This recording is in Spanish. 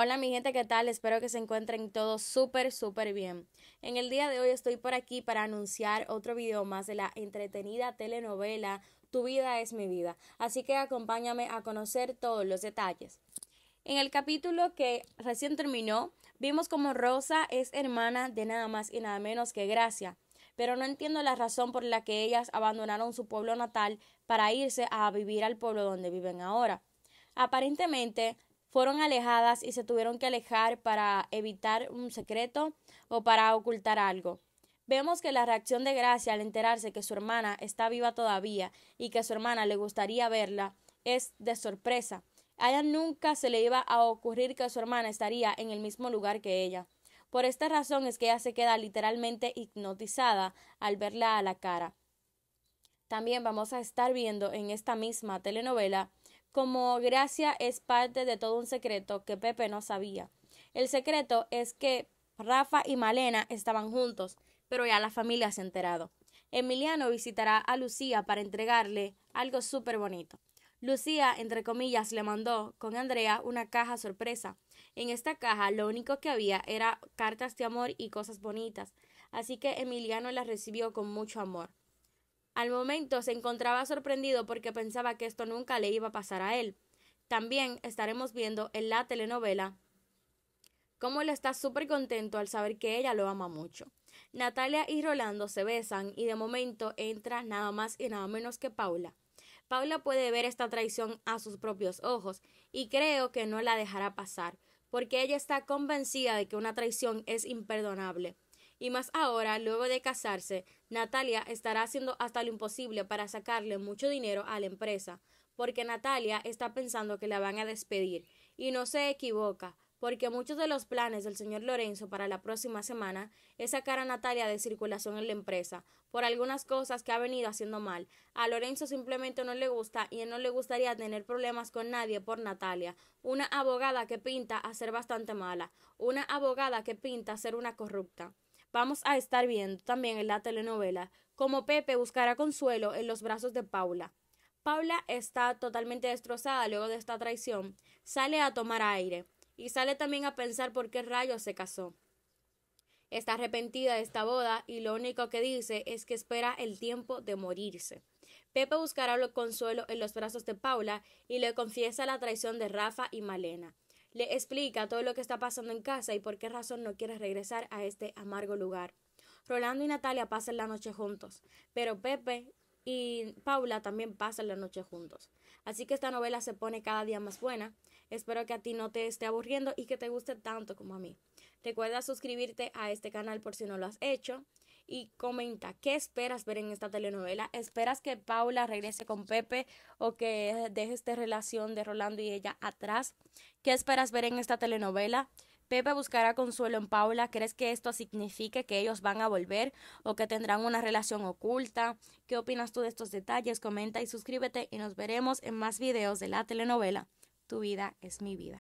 Hola mi gente, ¿qué tal? Espero que se encuentren todos súper, súper bien. En el día de hoy estoy por aquí para anunciar otro video más de la entretenida telenovela Tu vida es mi vida. Así que acompáñame a conocer todos los detalles. En el capítulo que recién terminó, vimos como Rosa es hermana de nada más y nada menos que Gracia, pero no entiendo la razón por la que ellas abandonaron su pueblo natal para irse a vivir al pueblo donde viven ahora. Aparentemente, fueron alejadas y se tuvieron que alejar para evitar un secreto o para ocultar algo. Vemos que la reacción de Gracia al enterarse que su hermana está viva todavía y que su hermana le gustaría verla es de sorpresa. A ella nunca se le iba a ocurrir que su hermana estaría en el mismo lugar que ella. Por esta razón es que ella se queda literalmente hipnotizada al verla a la cara. También vamos a estar viendo en esta misma telenovela como gracia es parte de todo un secreto que Pepe no sabía. El secreto es que Rafa y Malena estaban juntos, pero ya la familia se ha enterado. Emiliano visitará a Lucía para entregarle algo súper bonito. Lucía, entre comillas, le mandó con Andrea una caja sorpresa. En esta caja lo único que había era cartas de amor y cosas bonitas, así que Emiliano las recibió con mucho amor. Al momento se encontraba sorprendido porque pensaba que esto nunca le iba a pasar a él. También estaremos viendo en la telenovela cómo él está súper contento al saber que ella lo ama mucho. Natalia y Rolando se besan y de momento entra nada más y nada menos que Paula. Paula puede ver esta traición a sus propios ojos y creo que no la dejará pasar, porque ella está convencida de que una traición es imperdonable. Y más ahora, luego de casarse, Natalia estará haciendo hasta lo imposible para sacarle mucho dinero a la empresa, porque Natalia está pensando que la van a despedir. Y no se equivoca, porque muchos de los planes del señor Lorenzo para la próxima semana es sacar a Natalia de circulación en la empresa por algunas cosas que ha venido haciendo mal. A Lorenzo simplemente no le gusta y no le gustaría tener problemas con nadie por Natalia, una abogada que pinta a ser bastante mala, una abogada que pinta a ser una corrupta. Vamos a estar viendo también en la telenovela cómo Pepe buscará consuelo en los brazos de Paula. Paula está totalmente destrozada luego de esta traición, sale a tomar aire y sale también a pensar por qué Rayo se casó. Está arrepentida de esta boda y lo único que dice es que espera el tiempo de morirse. Pepe buscará consuelo en los brazos de Paula y le confiesa la traición de Rafa y Malena le explica todo lo que está pasando en casa y por qué razón no quiere regresar a este amargo lugar. Rolando y Natalia pasan la noche juntos, pero Pepe y Paula también pasan la noche juntos. Así que esta novela se pone cada día más buena. Espero que a ti no te esté aburriendo y que te guste tanto como a mí. Recuerda suscribirte a este canal por si no lo has hecho y comenta, ¿qué esperas ver en esta telenovela? ¿Esperas que Paula regrese con Pepe o que deje esta relación de Rolando y ella atrás? ¿Qué esperas ver en esta telenovela? Pepe buscará consuelo en Paula. ¿Crees que esto signifique que ellos van a volver o que tendrán una relación oculta? ¿Qué opinas tú de estos detalles? Comenta y suscríbete y nos veremos en más videos de la telenovela. Tu vida es mi vida.